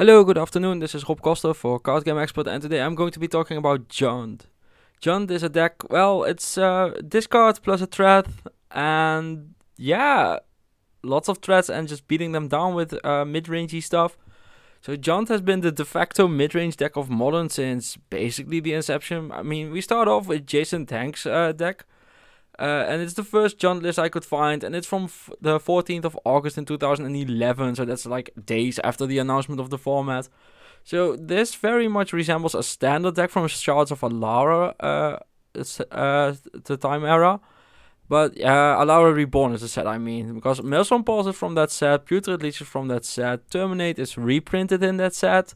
Hello, good afternoon. This is Rob Koster for Card Game Expert, and today I'm going to be talking about Jund. Jund is a deck. Well, it's a discard plus a threat, and yeah, lots of threats and just beating them down with uh, mid-rangey stuff. So Jund has been the de facto mid-range deck of modern since basically the inception. I mean, we start off with Jason Tank's uh, deck, uh, and it's the first John list I could find, and it's from the 14th of August in 2011, so that's like days after the announcement of the format. So this very much resembles a standard deck from Shards of Alara, uh, uh, the time era. But uh, Alara Reborn is a set I mean, because Maelstrom Pulse is from that set, Putrid Leech is from that set, Terminate is reprinted in that set,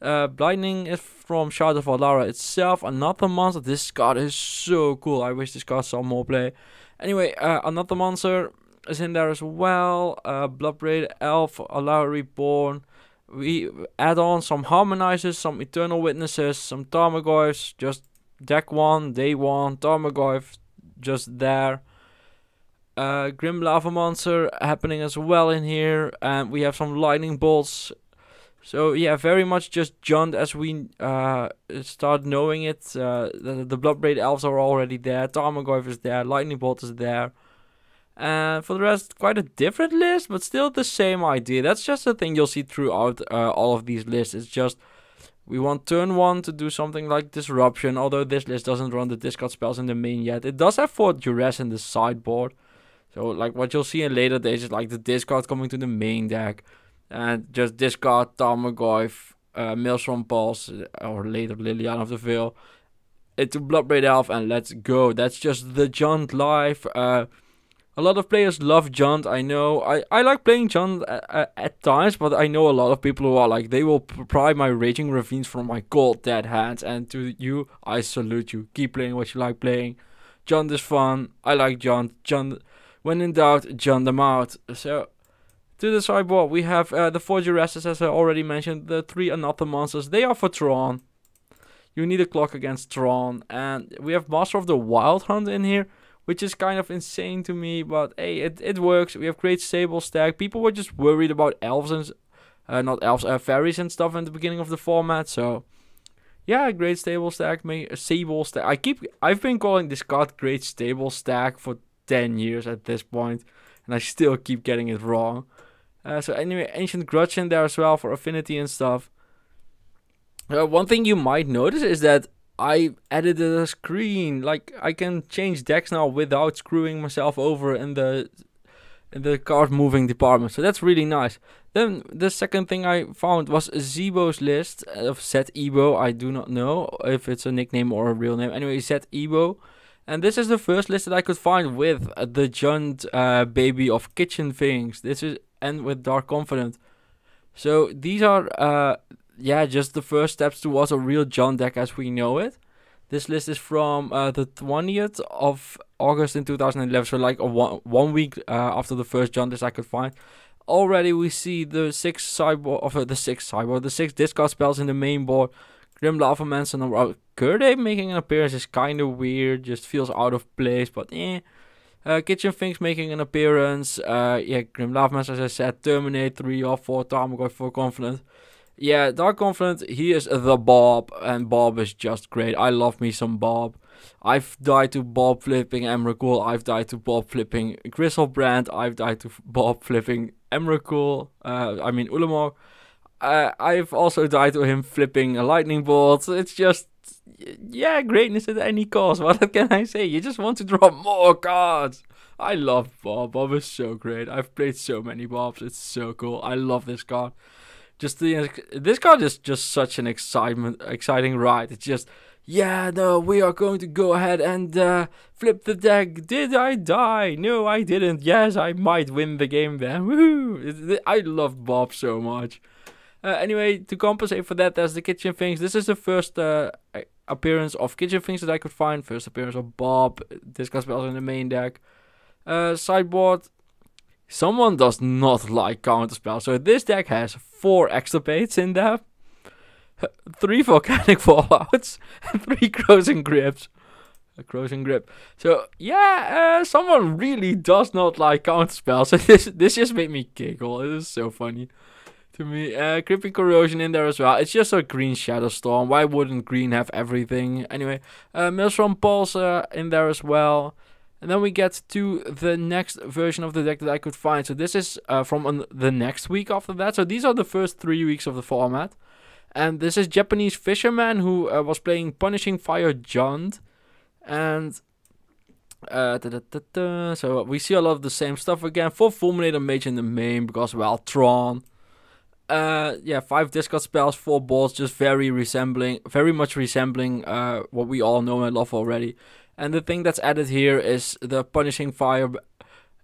uh, Blinding is from Shadow of Valara itself, another monster. This card is so cool. I wish this card saw more play. Anyway, uh, another monster is in there as well. Uh, Bloodbraid, Elf, Alara Reborn. We add on some Harmonizers, some Eternal Witnesses, some Tarmogoyfs, just deck one, day one, Tarmogoyf, just there. Uh, Grim Lava Monster happening as well in here. And we have some Lightning Bolts so yeah, very much just Jund as we uh, start knowing it. Uh, the, the Bloodbraid Elves are already there. Tarmogoyf is there. Lightning Bolt is there. And for the rest, quite a different list, but still the same idea. That's just the thing you'll see throughout uh, all of these lists. It's just we want turn one to do something like Disruption, although this list doesn't run the discard spells in the main yet. It does have four Duress in the sideboard. So like what you'll see in later days is like the discard coming to the main deck and uh, just discard Tom McGoyf, uh, Milson Pauls, uh, or later Liliana of the Veil into Bloodbraid Elf and let's go. That's just the Junt life. Uh, a lot of players love Junt, I know. I, I like playing Junt at, uh, at times, but I know a lot of people who are like, they will pry my Raging Ravines from my cold dead hands. And to you, I salute you. Keep playing what you like playing. Junt is fun. I like Junt. Junt, when in doubt, Junt them out. So to the sideboard, we have uh, the four Jurasses, as I already mentioned, the three Another monsters. They are for Tron. You need a clock against Tron. And we have Master of the Wild Hunt in here, which is kind of insane to me, but hey, it, it works. We have great stable stack. People were just worried about elves and, uh, not elves, uh, fairies and stuff in the beginning of the format, so yeah, great stable stack, a uh, stable stack. I keep I've been calling this card great stable stack for 10 years at this point, and I still keep getting it wrong. Uh, so anyway, Ancient Grudge in there as well for affinity and stuff. Uh, one thing you might notice is that I added a screen. Like I can change decks now without screwing myself over in the in the card moving department. So that's really nice. Then the second thing I found was Zebo's list of Ebo. I do not know if it's a nickname or a real name. Anyway, Ebo. And this is the first list that I could find with the giant uh, baby of kitchen things. This is and with Dark Confident. So these are, uh, yeah, just the first steps towards a real John deck as we know it. This list is from uh, the 20th of August in 2011, so like a one, one week uh, after the first John list I could find. Already we see the six cyborg, of uh, the six cyborg, the six discard spells in the main board. Grim Lava Manson uh, Kurde making an appearance is kind of weird, just feels out of place, but eh. Uh, Kitchen Things making an appearance. Uh, yeah, Grim Lavmas, as I said, Terminate 3 or 4, Tarmogoyf for Confident. Yeah, Dark Confident, he is the Bob, and Bob is just great. I love me some Bob. I've died to Bob flipping Emrakul. I've died to Bob flipping Brand. I've died to Bob flipping Emrakul. Uh, I mean Ulamog. Uh, I've also died to him flipping a lightning bolt. It's just yeah, greatness at any cost. What can I say? You just want to draw more cards. I love Bob. Bob is so great. I've played so many Bobs. It's so cool. I love this card. Just the this card is just such an excitement, exciting ride. It's just yeah, no, we are going to go ahead and uh, flip the deck. Did I die? No, I didn't. Yes, I might win the game then. Woohoo! I love Bob so much. Uh, anyway, to compensate for that, there's the Kitchen Things. This is the first uh, appearance of Kitchen Things that I could find. First appearance of Bob, discussed also in the main deck. Uh, sideboard. Someone does not like spells, so this deck has four extirpates in there, three Volcanic Fallouts, and three Crows and Grips. A Crows and Grip. So, yeah, uh, someone really does not like spells. so this, this just made me giggle. It is so funny to me. Uh, creeping corrosion in there as well. It's just a green shadow storm. Why wouldn't green have everything? Anyway, uh, Maelstrom uh, in there as well. And then we get to the next version of the deck that I could find. So this is uh, from the next week after that. So these are the first three weeks of the format. And this is Japanese Fisherman who uh, was playing Punishing Fire Jund. And uh, da -da -da so we see a lot of the same stuff again for fulminate Mage in the main because, well, Tron uh, yeah, five discard spells, four balls, just very resembling, very much resembling uh, what we all know and love already. And the thing that's added here is the punishing fire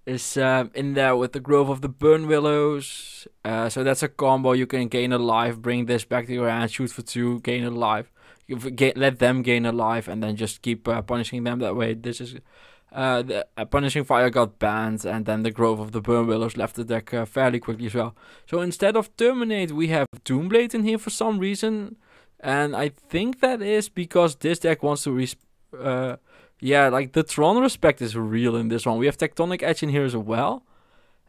is uh, in there with the growth of the burn willows. Uh, so that's a combo. You can gain a life, bring this back to your hand, shoot for two, gain a life. You get, let them gain a life, and then just keep uh, punishing them that way. This is uh, the uh, Punishing Fire got banned, and then the growth of the burn willows left the deck uh, fairly quickly as well. So instead of Terminate, we have Doomblade in here for some reason, and I think that is because this deck wants to res uh, yeah, like the Tron respect is real in this one. We have Tectonic Edge in here as well,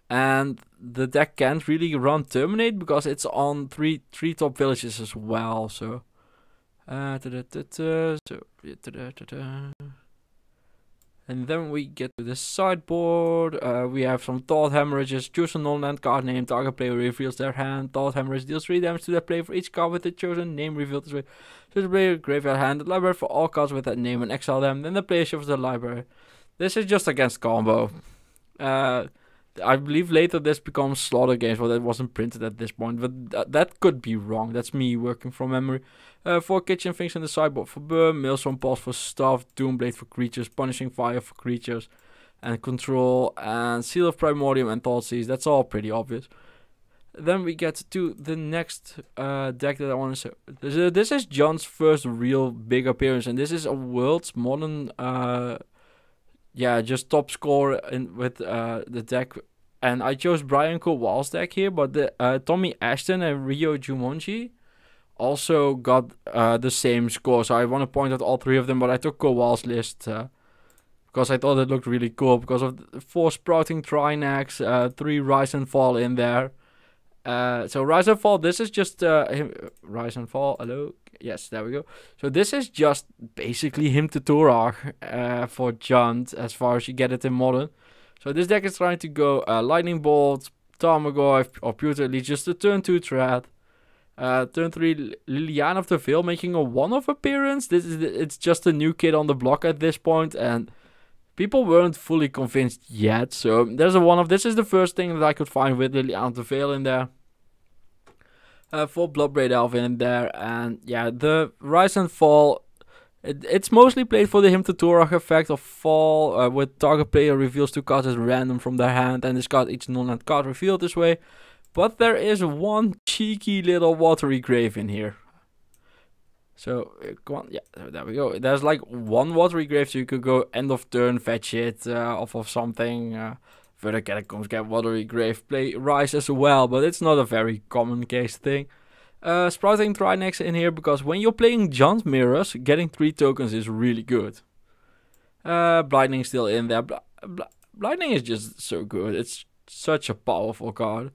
and the deck can't really run Terminate because it's on three three top villages as well. So. Uh, da -da -da and then we get to the sideboard. Uh, we have some Thought Hemorrhages. Choose a non-land card name. Target player reveals their hand. Thought Hemorrhage deals 3 damage to that player for each card with the chosen name revealed this way. Choose the player graveyard hand. The library for all cards with that name and exile them. Then the player shuffles the library. This is just against combo. Uh, I believe later this becomes Slaughter Games, but well, that wasn't printed at this point. But th that could be wrong. That's me working from memory. Uh, kitchen things in the sideboard for burn, Maelstrom Pulse for stuff, Doomblade for creatures, Punishing Fire for creatures, and Control, and Seal of Primordium and seas. That's all pretty obvious. Then we get to the next uh, deck that I want to show. This, uh, this is John's first real big appearance, and this is a world's modern, uh, yeah, just top score in with uh, the deck. And I chose Brian Kowal's deck here, but the Tommy Ashton and Rio Jumonji also got uh, the same score. So I want to point out all three of them, but I took Kowal's list uh, because I thought it looked really cool because of four Sprouting Trinax, uh, three Rise and Fall in there. Uh, so Rise and Fall, this is just uh, Rise and Fall. Hello, yes, there we go. So this is just basically him to uh, for Junt as far as you get it in modern. So this deck is trying to go uh, Lightning Bolt, Tarmogoyf, or Pewter Elite, just a turn two threat uh, turn three, Liliana of the Veil making a one-off appearance. This is it's just a new kid on the block at this point, and people weren't fully convinced yet. So there's a one-off. This is the first thing that I could find with Liliana of the Veil in there. Uh, for Bloodbraid Elf in there, and yeah, the rise and fall. It, it's mostly played for the Him to Torah effect of fall, uh, with target player reveals two cards as random from their hand and discard each non-hand card revealed this way. But there is one cheeky little watery grave in here. So, come uh, on, yeah, there we go. There's like one watery grave, so you could go end of turn, fetch it uh, off of something. Uh, further catacombs get watery grave, play rise as well, but it's not a very common case thing. Uh, sprouting Trinex in here because when you're playing John's Mirrors, getting 3 tokens is really good. Uh, Blinding still in there. Bl Bl Blinding is just so good. It's such a powerful card.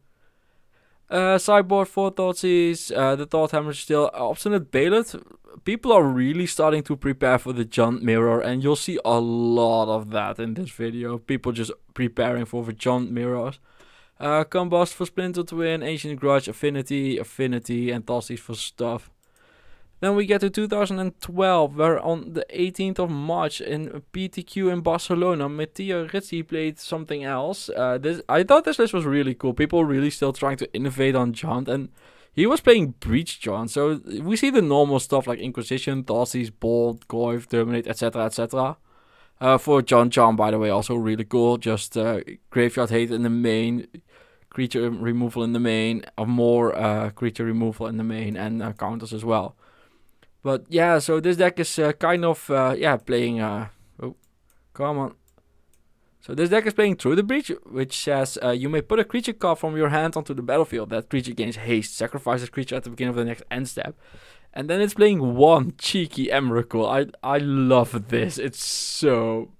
Uh, Cyborg 4 Thoughts is uh, the Thought Hammer is still option at People are really starting to prepare for the John Mirror, and you'll see a lot of that in this video. People just preparing for the John Mirrors. Uh, Combust for Splinter Twin, Ancient Grudge, Affinity, Affinity, and Tossies for stuff. Then we get to 2012, where on the 18th of March in PTQ in Barcelona, Matteo Rizzi played something else. Uh, this I thought this list was really cool. People really still trying to innovate on John, and he was playing Breach John. So we see the normal stuff like Inquisition, Darcy's Bolt, Goif, Terminate, etc., etc. Uh, for John John, by the way, also really cool. Just uh, Graveyard Hate in the main, creature removal in the main, more uh, creature removal in the main, and uh, counters as well. But yeah, so this deck is uh, kind of, uh, yeah, playing, uh, oh, come on. So this deck is playing Through the Breach, which says uh, you may put a creature card from your hand onto the battlefield. That creature gains haste, sacrifice that creature at the beginning of the next end step. And then it's playing one cheeky Emrakul. I I love this. It's so,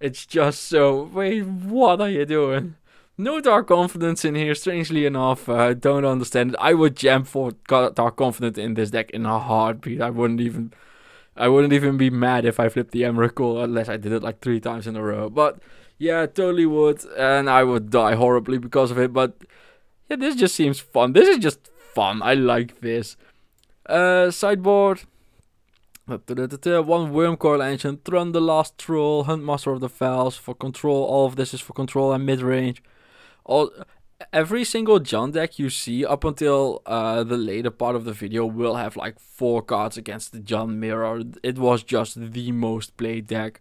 it's just so. Wait, what are you doing? No dark confidence in here, strangely enough. Uh, I uh, don't understand it. I would jam for dark confidence in this deck in a heartbeat. I wouldn't even I wouldn't even be mad if I flipped the Emrakul unless I did it like three times in a row. But yeah, totally would, and I would die horribly because of it. But yeah, this just seems fun. This is just fun. I like this. Uh, sideboard. One engine. Throw Thrun the Last Troll, Huntmaster of the Fells for control. All of this is for control and mid range all every single John deck you see up until uh, the later part of the video will have like four cards against the John mirror. It was just the most played deck,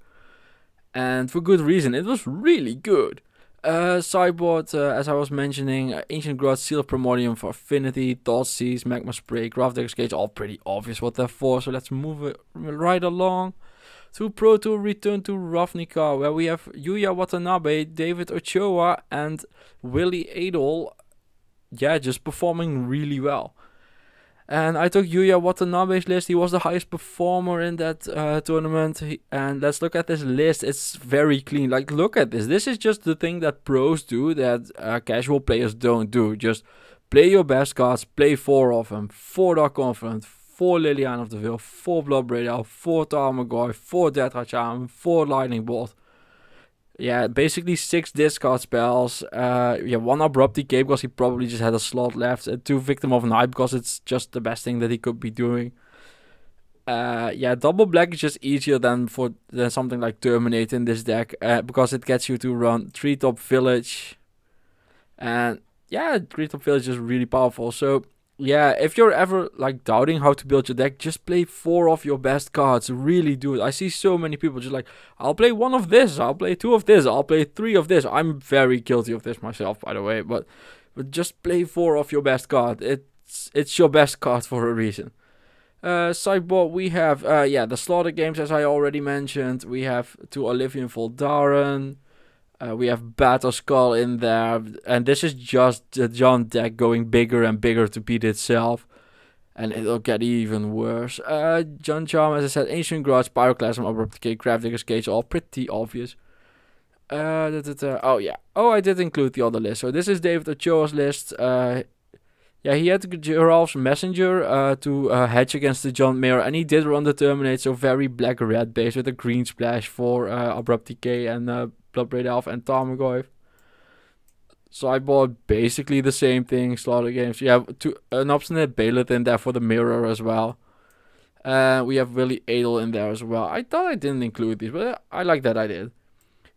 and for good reason. It was really good. Uh, sideboard, uh, as I was mentioning, uh, Ancient Growth, Seal of Primordium for Affinity, Thought Seize, Magma Spray, Graph Deck Cage, all pretty obvious what they're for, so let's move it right along to Pro Tour return to Ravnica, where we have Yuya Watanabe, David Ochoa, and Willie Adol. Yeah, just performing really well. And I took Yuya Watanabe's list. He was the highest performer in that uh, tournament. He, and let's look at this list. It's very clean. Like, look at this. This is just the thing that pros do that uh, casual players don't do. Just play your best cards, play four of them, four dot confident, Four Liliana of the Veil, four Blood Radio, four Tarmogoy, voor Deathratcham, four Lightning Bolt. Yeah, basically six discard spells. Uh, yeah, one abrupt decay because he probably just had a slot left, and two victim of night because it's just the best thing that he could be doing. Uh, yeah, double black is just easier than for than something like Terminate in this deck uh, because it gets you to run three top village, and yeah, three top village is really powerful. So yeah, if you're ever like doubting how to build your deck, just play four of your best cards. Really do it. I see so many people just like, I'll play one of this, I'll play two of this, I'll play three of this. I'm very guilty of this myself, by the way, but, but just play four of your best card. It's it's your best card for a reason. Uh, sideboard, we have, uh, yeah, the Slaughter games, as I already mentioned. We have two Oblivion Voldaren. Uh, we have Battle Skull in there, and this is just the John deck going bigger and bigger to beat itself, and it'll get even worse. Uh, John Charm, as I said, Ancient Grudge, Pyroclasm, Abrupt Decay, Craft Digger's Cage, all pretty obvious. Uh, da, da, da. Oh, yeah. Oh, I did include the other list. So this is David Ochoa's list. Uh, yeah, he had Giraffe's Messenger uh, to uh, hedge against the John Mayer, and he did run the Terminate, so very black red base with a green splash for uh, Abrupt Decay and uh, Bloodbraid Elf and Tarmogoyf. So I bought basically the same thing, Slaughter Games. You have two, an obstinate Baleth in there for the mirror as well. Uh, we have Willy Adel in there as well. I thought I didn't include these, but I like that I did.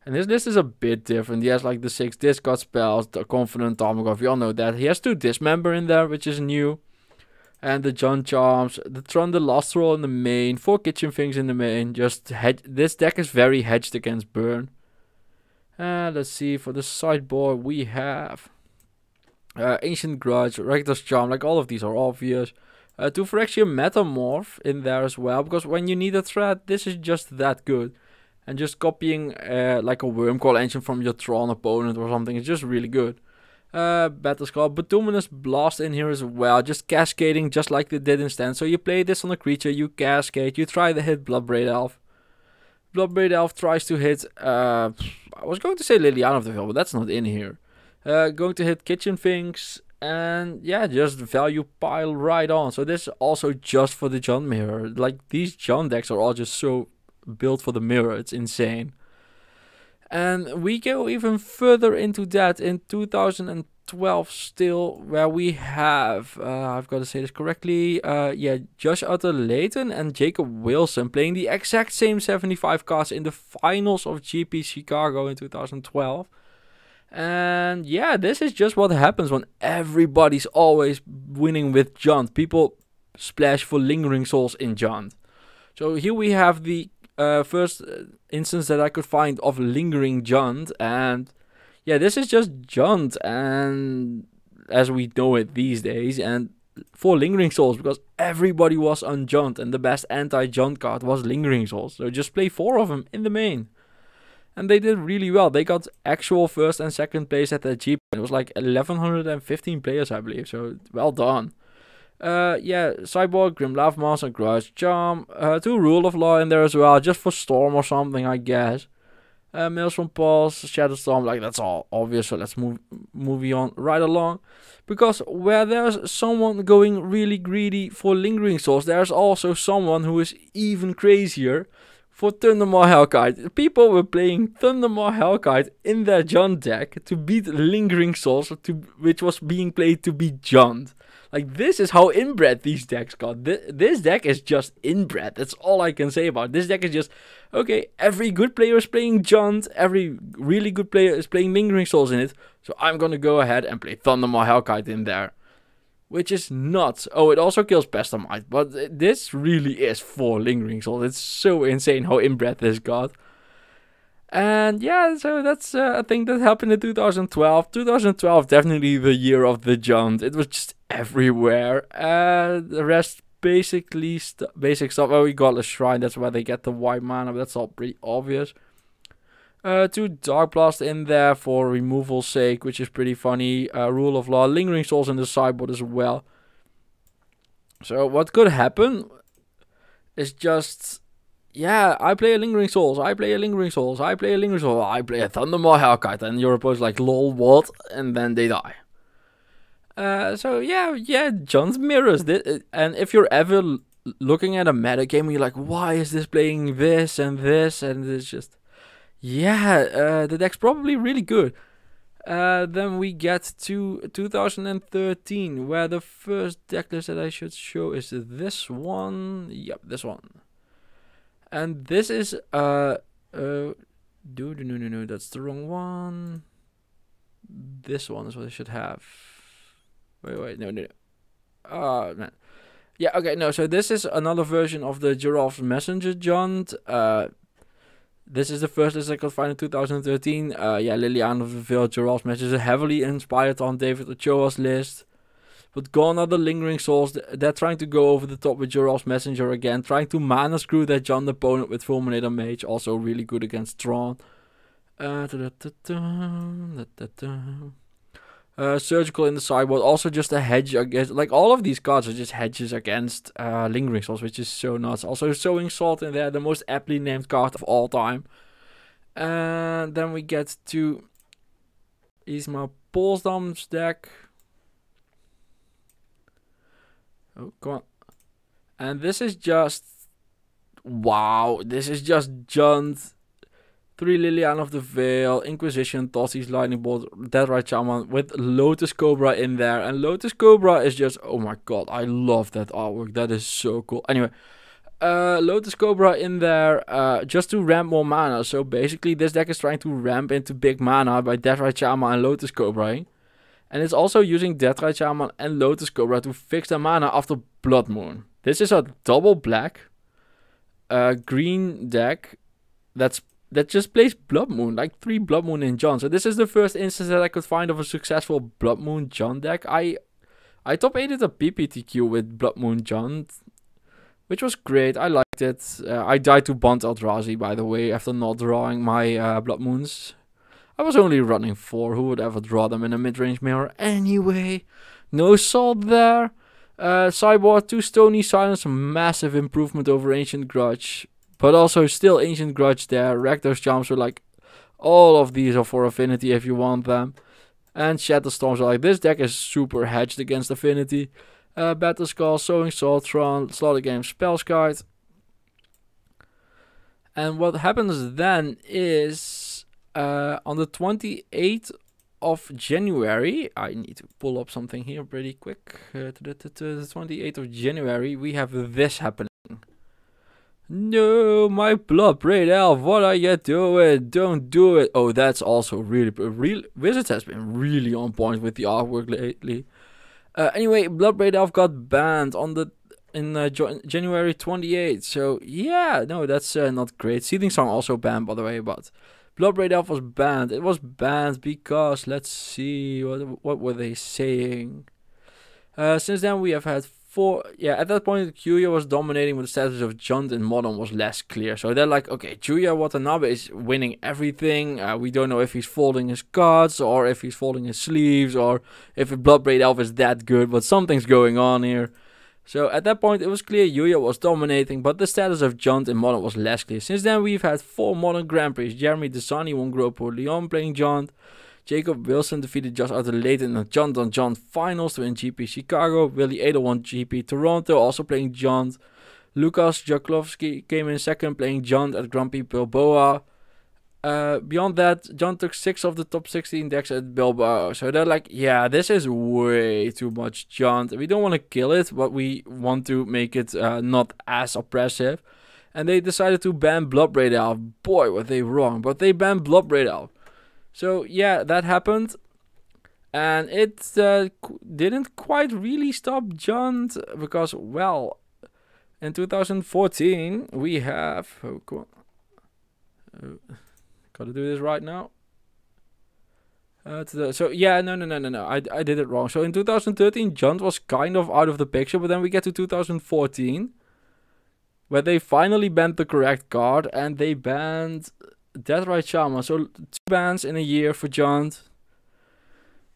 And this list is a bit different. He has like the six discard spells, the Confident, tomograph. you all know that. He has two Dismember in there, which is new. And the John Charms, the Tron the Last Roll in the main, four Kitchen Things in the main. Just hedge This deck is very hedged against burn. Uh, let's see, for the sideboard we have uh, Ancient Grudge, Rector's Charm, like all of these are obvious. Uh, two Phyrexian Metamorph in there as well, because when you need a threat, this is just that good and just copying uh, like a call engine from your Tron opponent or something is just really good. Uh, Battle's Bituminous Blast in here as well, just cascading just like they did in Stand. So you play this on a creature, you cascade, you try to hit Bloodbraid Elf. Bloodbraid Elf tries to hit, uh, I was going to say Liliana of the Veil, but that's not in here. Uh, going to hit Kitchen Finks, and yeah, just value pile right on. So this is also just for the John Mirror. Like these John decks are all just so built for the mirror. It's insane. And we go even further into that in 2012 still, where we have, uh, I've got to say this correctly, uh, yeah, Josh Utter Layton and Jacob Wilson playing the exact same 75 cars in the finals of GP Chicago in 2012. And yeah, this is just what happens when everybody's always winning with John. People splash for lingering souls in John. So here we have the uh, first uh, instance that I could find of lingering Junt, and yeah, this is just Junt, and as we know it these days, and for lingering souls because everybody was on Junt, and the best anti-Junt card was lingering souls, so just play four of them in the main. And they did really well. They got actual first and second place at the cheap. It was like 1115 players, I believe. So well done. Uh, yeah, Cyborg, Grimlav, Monster, Grudge, Charm, uh, two Rule of Law in there as well, just for Storm or something, I guess. Uh, Mails from Pulse, Shadowstorm, like that's all obvious, so let's move, move on right along. Because where there's someone going really greedy for Lingering Souls, there's also someone who is even crazier for Thundermaw Hellkite. People were playing Thundermaw Hellkite in their Jund deck to beat Lingering Souls, to, which was being played to beat Jund. Like this is how inbred these decks got. This, this deck is just inbred. That's all I can say about it. this deck. Is just okay. Every good player is playing Jaunt. Every really good player is playing Lingering Souls in it. So I'm gonna go ahead and play Thundermaw Hellkite in there, which is nuts. Oh, it also kills Pestermite. but this really is for Lingering Souls. It's so insane how inbred this got. And yeah, so that's uh, a thing that happened in 2012. 2012, definitely the year of the jump. It was just everywhere. Uh, the rest, basically, st- basic stuff. Oh, we got the shrine. That's where they get the white mana. that's all pretty obvious. Uh, two Dark Blast in there for removal sake, which is pretty funny. Uh, Rule of Law, Lingering Souls in the sideboard as well. So what could happen is just yeah, I play a Lingering Souls, I play a Lingering Souls, I play a Lingering Souls, I play a Thundermaw Hellkite, and your opponent's like, lol, what? And then they die. Uh, so yeah, yeah, John's mirrors. This, uh, and if you're ever looking at a meta game, you're like, why is this playing this and this? And it's just, yeah, uh, the deck's probably really good. Uh, then we get to 2013, where the first decklist that I should show is this one. Yep, this one. And this is uh uh do no no no that's the wrong one. This one is what I should have. Wait wait no no. Oh man. Yeah okay no so this is another version of the giraffe messenger jaunt. Uh, this is the first list I could find in 2013. Uh, yeah, Liliana of the Veil, Giraffe Messenger heavily inspired on David Ochoa's list. But gone are the lingering souls. They're trying to go over the top with Jorah's Messenger again, trying to mana screw their John opponent with Fulminator Mage, also really good against Thrawn. Uh, uh surgical in the sideboard, also just a hedge against. Like all of these cards are just hedges against uh, lingering souls, which is so nuts. Also, sowing salt in there, the most aptly named card of all time. And uh, then we get to Isma Polsdam's deck. Oh, come on. And this is just... Wow, this is just Junt. 3 Liliana of the Veil, Inquisition, Tossi's Lightning Bolt, Deathrite Right Shaman with Lotus Cobra in there. And Lotus Cobra is just, oh my god, I love that artwork. That is so cool. Anyway, uh, Lotus Cobra in there uh, just to ramp more mana. So basically, this deck is trying to ramp into big mana by Deathrite Right Shaman and Lotus Cobra. Eh? and is also using Deathrite Shaman and Lotus Cobra to fix their mana after Blood Moon. This is a double black uh, green deck that's that just plays Blood Moon, like three Blood Moon and John. So this is the first instance that I could find of a successful Blood Moon John deck. I I top aided a PPTQ with Blood Moon John, which was great. I liked it. Uh, I died to Bond Eldrazi, by the way, after not drawing my uh, Blood Moons. I was only running 4, who would ever draw them in a mid-range mirror anyway? No salt there. Uh, Cyborg, 2 Stony Silence, massive improvement over Ancient Grudge. But also still Ancient Grudge there. Rector's Charms are like, all of these are for Affinity if you want them. And Shatterstorms are like, this deck is super hedged against Affinity. Uh, Battle Skull, Sowing Tron, Slaughter Game, Spells Guide. And what happens then is uh, on the 28th of January, I need to pull up something here pretty quick. Uh, the 28th of January, we have this happening. No, my blood, Braid Elf, what are you doing? Don't do it. Oh, that's also really, real. Wizards has been really on point with the artwork lately. Uh, anyway, Blood Braid Elf got banned on the in uh, January 28th. So yeah, no, that's uh, not great. Seething Song also banned, by the way, but Blood Braid Elf was banned. It was banned because, let's see, what, what were they saying? Uh, since then, we have had four. Yeah, at that point, Julia was dominating, but the status of Junt in Modern was less clear. So they're like, okay, Julia Watanabe is winning everything. Uh, we don't know if he's folding his cards or if he's folding his sleeves or if Bloodbraid Elf is that good, but something's going on here. So at that point it was clear Yuya was dominating, but the status of Jont in Modern was less clear. Since then we've had four Modern Grand Prix. Jeremy Desani won Grupo Leon playing Jont. Jacob Wilson defeated Josh Arthur late in the Jant on Jont finals to win GP Chicago. Willie Adel won GP Toronto, also playing Jont. Lukas Jaklovski came in second playing Jont at Grand Prix Bilboa. Uh, beyond that, John took six of the top 60 index at Bilbao. So they're like, yeah, this is way too much, John. We don't want to kill it, but we want to make it uh, not as oppressive. And they decided to ban Blood Raid out. Boy, were they wrong, but they banned Blood Raid out. So yeah, that happened. And it uh, didn't quite really stop John because, well, in 2014, we have. Oh, come Got to do this right now. Uh, so yeah, no, no, no, no, no. I I did it wrong. So in 2013, Junt was kind of out of the picture, but then we get to 2014, where they finally banned the correct card and they banned Death Right Shaman. So two bans in a year for Junt.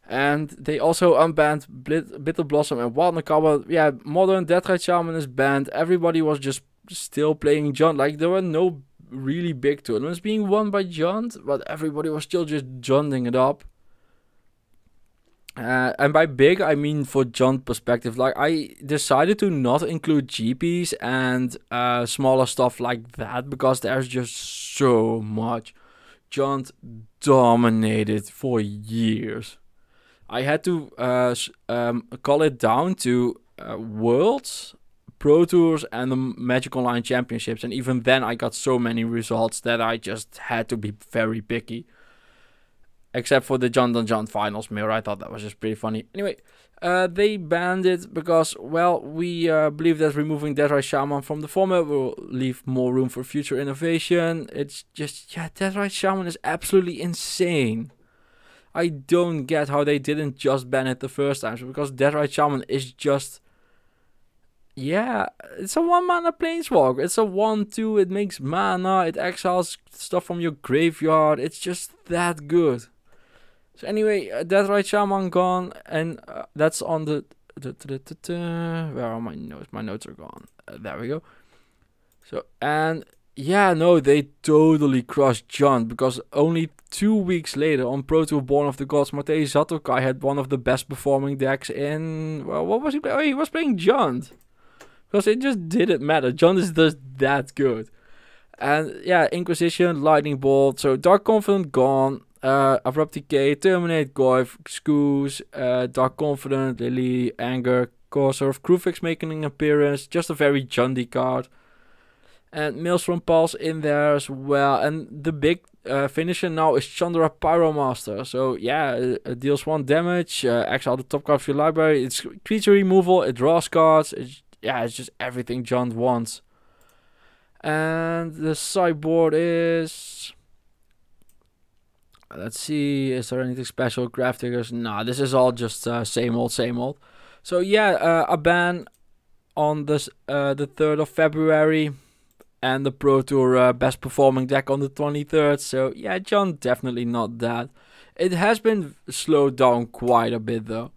And they also unbanned Blit Bitter Blossom and Wild Nakaba. Yeah, modern Death Right Shaman is banned. Everybody was just still playing Junt. Like there were no really big tournaments being won by John, but everybody was still just Johning it up. Uh, and by big, I mean for John' perspective. Like, I decided to not include GPs and uh, smaller stuff like that because there's just so much. John dominated for years. I had to uh, um, call it down to uh, Worlds Pro Tours and the Magic Online Championships. And even then, I got so many results that I just had to be very picky. Except for the John Don John Finals mirror, I thought that was just pretty funny. Anyway, uh, they banned it because, well, we uh, believe that removing Deadeye Shaman from the format will leave more room for future innovation. It's just, yeah, Deadeye Shaman is absolutely insane. I don't get how they didn't just ban it the first time because Deadeye Shaman is just yeah, it's a one mana planeswalker. It's a one two. It makes mana. It exiles stuff from your graveyard. It's just that good. So anyway, uh, Death Shaman gone, and uh, that's on the. Da, da, da, where are my notes? My notes are gone. Uh, there we go. So and yeah, no, they totally crushed John because only two weeks later on Pro Tour Born of the Gods, Matei Zatokai had one of the best performing decks in. Well, what was he playing? Oh, he was playing John because it just didn't matter. John is just that good. And yeah, Inquisition, Lightning Bolt, so Dark Confident gone, uh, Abrupt Decay, Terminate, Goif, Excuse, uh, Dark Confident, Lily, Anger, Courser of Crufix making an appearance, just a very Jundy card. And Maelstrom Pulse in there as well. And the big uh, finisher now is Chandra Pyromaster. So yeah, it, uh, it deals one damage, uh, exile the top card of your library, it's creature removal, it draws cards, it's yeah, it's just everything John wants. And the sideboard is. Let's see, is there anything special? Graph figures? Nah, this is all just uh, same old, same old. So yeah, uh, a ban on this uh, the third of February, and the Pro Tour uh, best performing deck on the twenty third. So yeah, John definitely not that. It has been slowed down quite a bit though.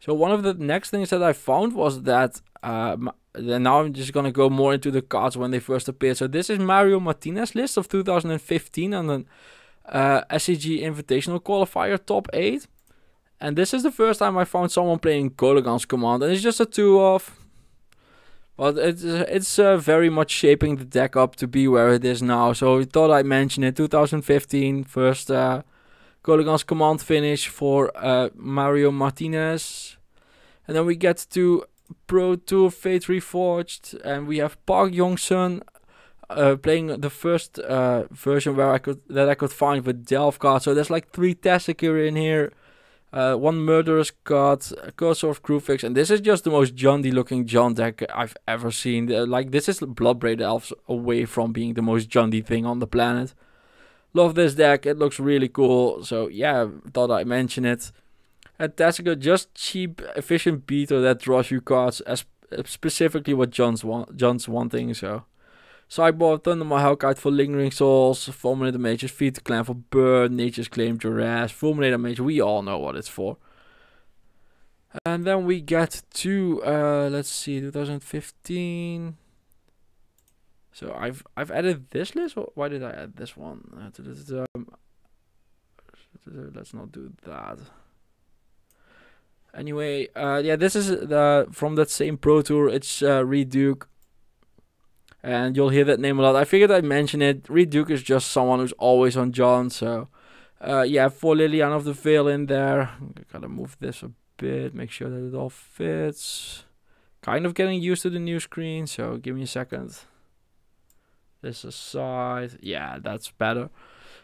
So one of the next things that I found was that um, then now I'm just gonna go more into the cards when they first appeared. So this is Mario Martinez list of 2015 and an uh, SCG Invitational qualifier top eight. And this is the first time I found someone playing Golagan's command, and it's just a two of. But it's it's uh, very much shaping the deck up to be where it is now. So we thought I'd mention it. 2015 first uh, Coligan's command finish for uh, Mario Martinez. And then we get to Pro Tour Fate Reforged, and we have Park Young-sun uh, playing the first uh, version where I could that I could find with Delve card. So there's like three Tassacure in here, uh, one Murderous card, a Cursor of Crufix, and this is just the most Jundy looking John deck I've ever seen. Uh, like this is Bloodbraid Elves away from being the most Jundy thing on the planet. Love this deck. It looks really cool. So yeah, thought I'd mention it. And Tessica, just cheap, efficient beater that draws you cards, as specifically what John's want, John's wanting. So So I my Thundermaw Hellkite for Lingering Souls, Fulminator Mage's Feet Clan for Burn, Nature's Claim Jurass, Fulminator Mage. We all know what it's for. And then we get to uh, let's see, 2015. So I've I've added this list. Why did I add this one? Uh, um, let's not do that. Anyway, uh, yeah, this is the from that same Pro Tour. It's uh, Reed Duke, and you'll hear that name a lot. I figured I'd mention it. Reed Duke is just someone who's always on John. So uh, yeah, for Liliana of the Veil in there. Gotta move this a bit. Make sure that it all fits. Kind of getting used to the new screen. So give me a second. This a Yeah, that's better.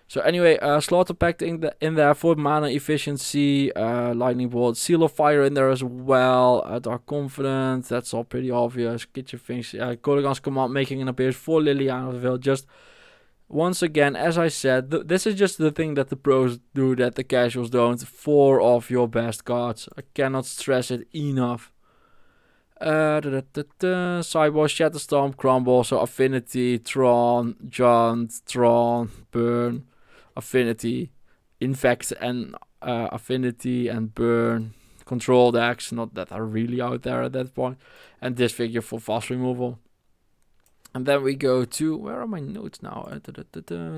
So anyway, uh, Slaughter Pact in, the, in there for mana efficiency, uh, Lightning Bolt, Seal of Fire in there as well, uh, Dark Confidence, that's all pretty obvious, Kitchen Things, uh, Kodagan's Command making an appearance for Liliana Vale, just once again, as I said, th this is just the thing that the pros do that the casuals don't, four of your best cards, I cannot stress it enough. Uh, da, da, da, Cyborg, Shatterstorm, Crumble, so Affinity, Tron, Jaunt, Tron, Burn, Affinity, Infect and uh, Affinity and Burn, Control decks, not that are really out there at that point, point. and this figure for fast removal. And then we go to, where are my notes now? Uh,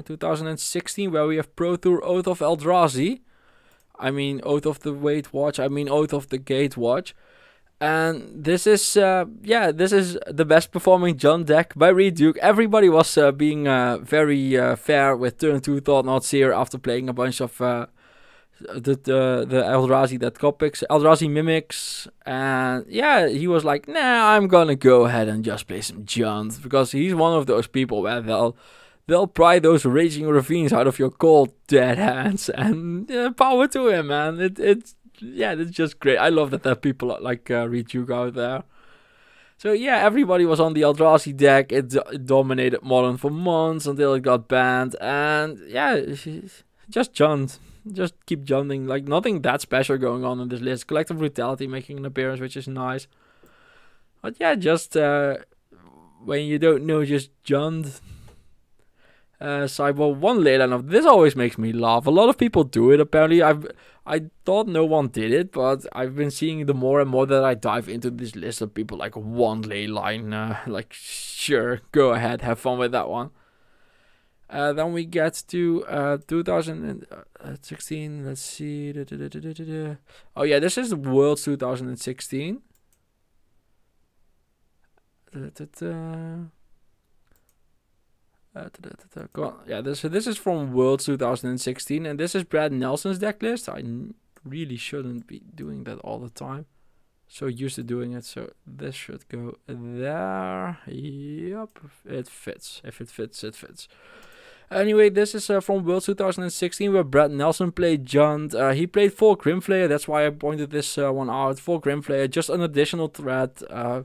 2016, where we have Pro Tour Oath of Eldrazi. I mean, Oath of the Weight Watch, I mean, Oath of the Gate Watch and this is, uh, yeah, this is the best performing John deck by Reed Duke. Everybody was uh, being uh, very uh, fair with turn two Thought Not Seer after playing a bunch of uh, the the, the Eldrazi that got Eldrazi mimics, and yeah, he was like, nah, I'm gonna go ahead and just play some Johns because he's one of those people where they'll they'll pry those raging ravines out of your cold dead hands, and uh, power to him, man. It it's yeah, it's just great. I love that there are people like uh, Reed out there. So yeah, everybody was on the Eldrazi deck. It, it, dominated Modern for months until it got banned. And yeah, just jumped. Just keep jumping. Like nothing that special going on in this list. Collective Brutality making an appearance, which is nice. But yeah, just uh, when you don't know, just jump. Uh, Cyborg one later, this always makes me laugh. A lot of people do it. Apparently, I've I thought no one did it, but I've been seeing the more and more that I dive into this list of people like one ley line. Uh, like, sure, go ahead, have fun with that one. Uh, then we get to uh, 2016. Uh, let's see. Da, da, da, oh yeah, this is World 2016. Uh, -da on. Yeah, this this is from Worlds 2016, and this is Brad Nelson's deck list. I really shouldn't be doing that all the time. So used to doing it. So this should go there. Yep, it fits. If it fits, it fits. Anyway, this is uh, from World 2016 where Brad Nelson played Jund. Uh, he played 4 Grimflayer, that's why I pointed this uh, one out. 4 Grimflayer, just an additional threat. Uh,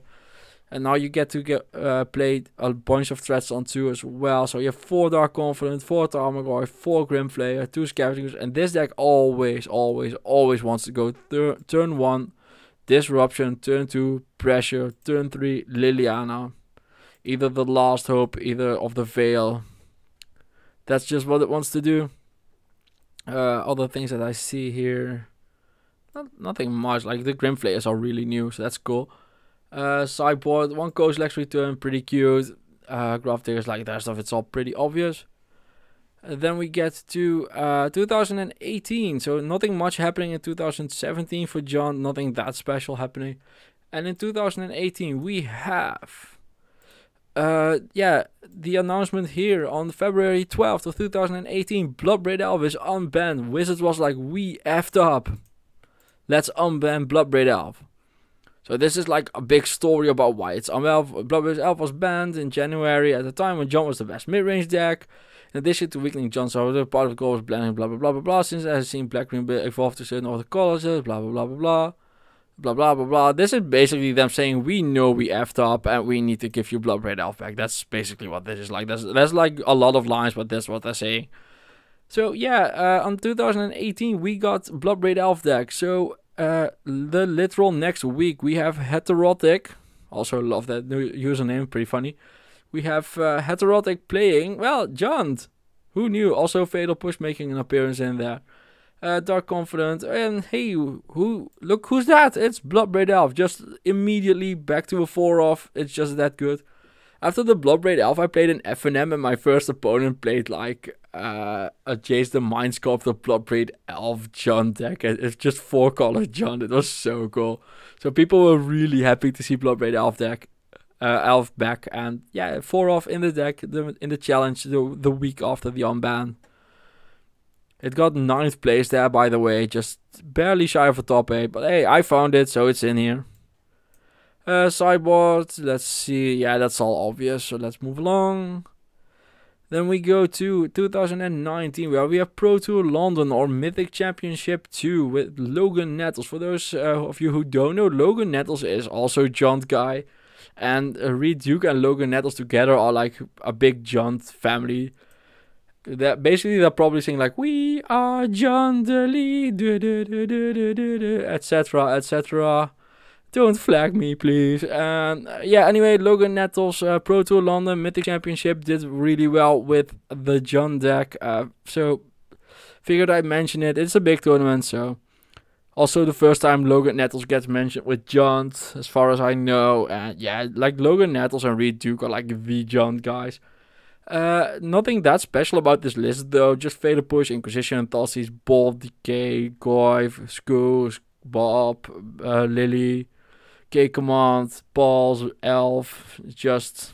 and now you get to get uh, play a bunch of threats on two as well. So you have four Dark Confident, four Tarmogoyf, four Grimflayer, two Scavengers. And this deck always, always, always wants to go turn one, Disruption, turn two, Pressure, turn three, Liliana. Either the Last Hope, either of the Veil. That's just what it wants to do. Uh, other things that I see here, not, nothing much. Like the Grimflayers are really new, so that's cool. Uh, sideboard, one coach legs return, pretty cute. Uh, graph diggers like that stuff, it's all pretty obvious. And uh, then we get to uh, 2018, so nothing much happening in 2017 for John, nothing that special happening. And in 2018, we have uh, yeah, the announcement here on February 12th of 2018, Bloodbraid Elf is unbanned. Wizards was like, we effed up. Let's unban Bloodbraid Elf. So this is like a big story about why it's Alpha, Elf was banned in January at the time when John was the best mid-range deck. In addition to weakening John's other part of the was blending blah blah blah blah blah since I have seen Black Green evolve to certain other colors, blah blah blah blah blah. Blah blah blah blah. This is basically them saying we know we effed up and we need to give you blood red elf back. That's basically what this is like. That's that's like a lot of lines, but that's what they're saying. So yeah, uh, on 2018 we got blood red elf deck. So uh, the literal next week we have Heterotic. Also love that new username, pretty funny. We have uh, Heterotic playing, well, jant Who knew? Also Fatal Push making an appearance in there. Uh, Dark Confident, and hey, who? Look who's that? It's blood red Elf. Just immediately back to a four off. It's just that good after the Blood Raid Elf, I played an FNM, and my first opponent played like uh, a Jace the Mind Sculptor Blood Raid Elf John deck. It's just four color John. It was so cool. So people were really happy to see Blood Raid Elf deck. Uh, elf back and yeah, four off in the deck the, in the challenge the, the week after the unban. It got ninth place there, by the way, just barely shy of a top eight. But hey, I found it, so it's in here. Uh, sideboard, let's see. Yeah, that's all obvious, so let's move along. Then we go to 2019, where we have Pro Tour London or Mythic Championship 2 with Logan Nettles. For those uh, of you who don't know, Logan Nettles is also John's guy. And uh, Reed Duke and Logan Nettles together are like a big John's family. That basically they're probably saying like we are John the lead, etc., etc. Don't flag me, please. And um, uh, yeah, anyway, Logan Nettles, uh, Pro Tour London Mythic Championship did really well with the John deck. Uh, so figured I'd mention it. It's a big tournament, so also the first time Logan Nettles gets mentioned with John, as far as I know. And yeah, like Logan Nettles and Reed Duke are like the John guys. Uh, nothing that special about this list though. Just Fatal Push, Inquisition, Thoughtseize, Bold, Decay, Goif, Skoos, Bob, uh, Lily, K Command, pause, Elf, just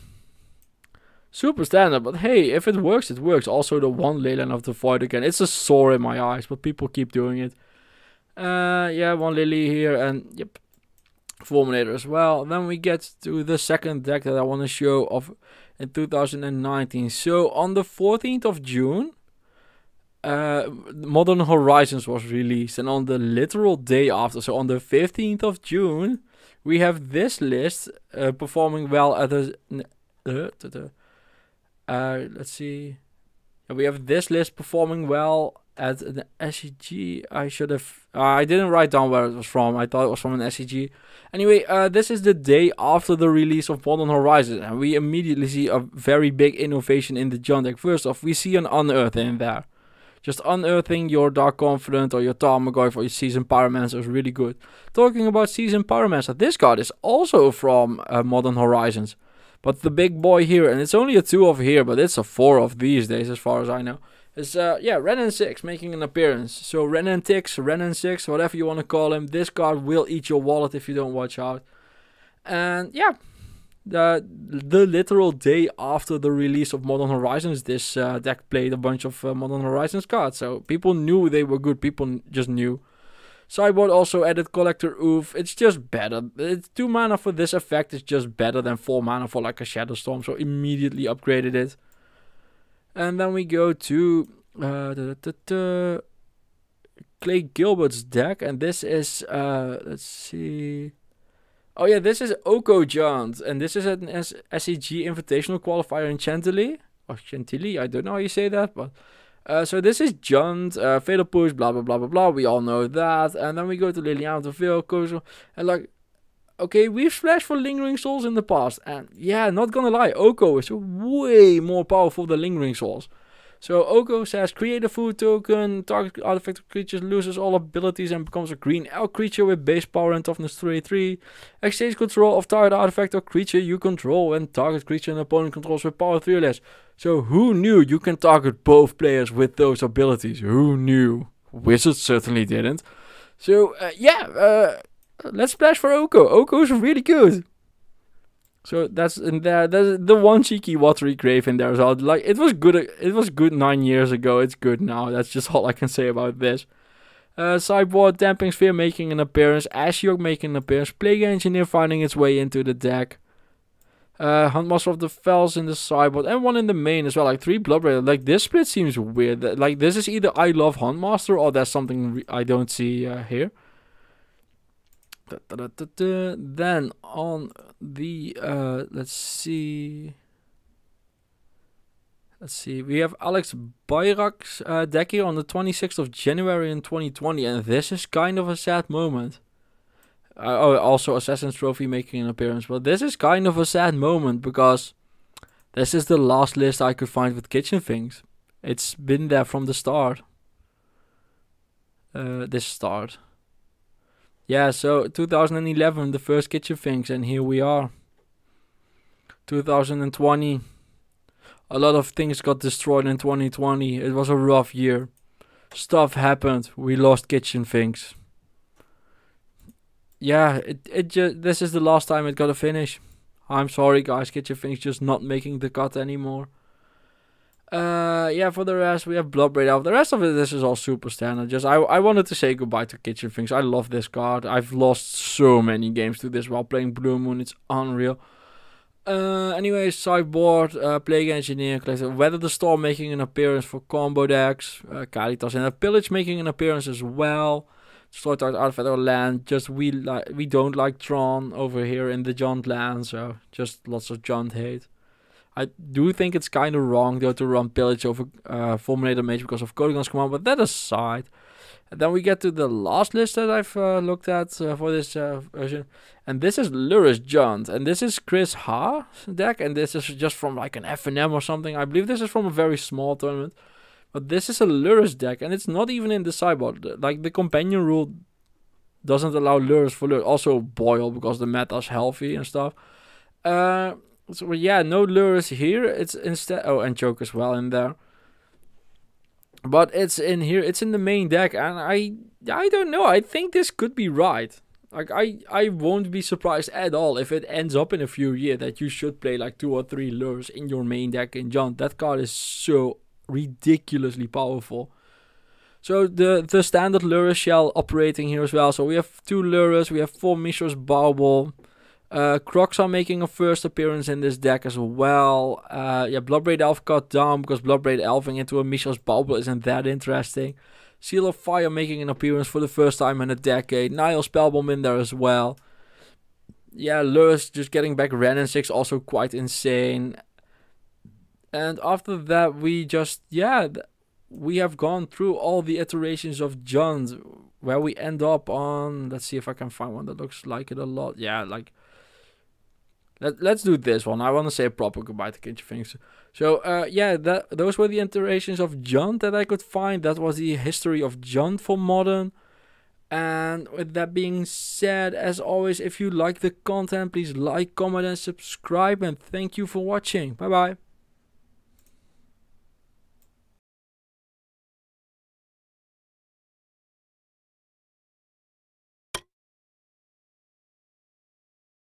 super standard. But hey, if it works, it works. Also, the one Leyland of the Void again. It's a sore in my eyes, but people keep doing it. Uh, yeah, one Lily here, and yep, Fulminator as well. Then we get to the second deck that I want to show of in 2019. So on the 14th of June, uh, Modern Horizons was released, and on the literal day after, so on the 15th of June, we have this list uh, performing well at the. Uh, uh, let's see. We have this list performing well at the SEG. I should have. Uh, I didn't write down where it was from. I thought it was from an SEG. Anyway, uh, this is the day after the release of Modern Horizons, and we immediately see a very big innovation in the John Deck. First off, we see an unearthing in there. Just unearthing your Dark Confidant or your Tarmogoyf or your Season Pyromancer is really good. Talking about Season Pyromancer, this card is also from uh, Modern Horizons. But the big boy here, and it's only a 2 of here, but it's a 4 of these days as far as I know. Is, uh, yeah, Renan 6 making an appearance. So Renan Tix, Renan 6, whatever you want to call him, this card will eat your wallet if you don't watch out. And yeah, the the literal day after the release of Modern Horizons, this uh, deck played a bunch of uh, Modern Horizons cards. So people knew they were good. People just knew. bought also added Collector Oof. It's just better. It's two mana for this effect. It's just better than four mana for like a Shadow Storm. So immediately upgraded it. And then we go to uh, da -da -da Clay Gilbert's deck, and this is uh, let's see. Oh yeah, this is Oko Johns, and this is an S- SEG Invitational qualifier in Chantilly or Chantilly. I don't know how you say that, but uh, so this is John's uh, fatal push, blah blah blah blah blah. We all know that, and then we go to Liliana to Ville, Kozo, and like, okay, we've flashed for lingering souls in the past, and yeah, not gonna lie, Oko is way more powerful than lingering souls. So Ogo says, create a food token, target artifact creatures, loses all abilities and becomes a green elk creature with base power and toughness 33. Exchange control of target artifact or creature you control and target creature an opponent controls with power 3 or less. So who knew you can target both players with those abilities? Who knew? Wizards certainly didn't. So uh, yeah, uh, let's splash for Oko. Oko's really good. So that's and there. There's the one cheeky watery grave in there as well. Like it was good. It was good nine years ago. It's good now. That's just all I can say about this. Uh, sideboard Damping Sphere making an appearance, Ashiok making an appearance, Plague Engineer finding its way into the deck, uh, Huntmaster of the Fells in the sideboard, and one in the main as well, like three Blood Like, this split seems weird. Like, this is either I love Huntmaster or there's something I don't see uh, here. Then on the uh, let's see. Let's see. We have Alex Bayrak's uh, deck here on the 26th of January in 2020, and this is kind of a sad moment. Uh, oh, also Assassin's Trophy making an appearance, but this is kind of a sad moment because this is the last list I could find with kitchen things. It's been there from the start. Uh, this start. Yeah, so 2011, the first kitchen things, and here we are. 2020, a lot of things got destroyed in 2020. It was a rough year. Stuff happened. We lost kitchen things. Yeah, it it just this is the last time it got to finish. I'm sorry, guys. Kitchen things just not making the cut anymore. Uh, yeah, for the rest, we have Blood Braid Elf. The rest of it, this is all super standard. Just I, I wanted to say goodbye to Kitchen Things. I love this card. I've lost so many games to this while playing Blue Moon. It's unreal. Uh, anyway, sideboard, uh, Plague Engineer, collected. Weather the Storm making an appearance for combo decks. Uh, Caritas and a Pillage making an appearance as well. Sort out out of land. Just we like we don't like Tron over here in the Jaunt land, so just lots of Jaunt hate. I do think it's kind of wrong though to run Pillage over uh, Fulminator Mage because of Codigon's command, but that aside. And then we get to the last list that I've uh, looked at uh, for this uh, version. And this is Luris Junt. And this is Chris Ha's deck. And this is just from like an FNM or something. I believe this is from a very small tournament. But this is a Luris deck. And it's not even in the sideboard. Like the companion rule doesn't allow Luris for Luris. Also Boil because the meta's healthy and stuff. Uh, so yeah, no lures here. It's instead. Oh, and as well in there. But it's in here. It's in the main deck, and I I don't know. I think this could be right. Like I I won't be surprised at all if it ends up in a few years that you should play like two or three lures in your main deck in John. That card is so ridiculously powerful. So the the standard lure shell operating here as well. So we have two lures, we have four Mishra's Barbel. Uh, Crocs are making a first appearance in this deck as well. Uh, yeah, Bloodbraid Elf got down because Bloodbraid Elfing into a Michels Bubble isn't that interesting. Seal of Fire making an appearance for the first time in a decade. Nile Spellbomb in there as well. Yeah, Lurus just getting back Ren and 6 also quite insane. And after that we just, yeah, we have gone through all the iterations of John where we end up on, let's see if I can find one that looks like it a lot. Yeah, like let, let's do this one. I want to say a proper goodbye to Kinch Things. So, uh, yeah, that, those were the iterations of John that I could find. That was the history of John for modern. And with that being said, as always, if you like the content, please like, comment, and subscribe. And thank you for watching. Bye bye.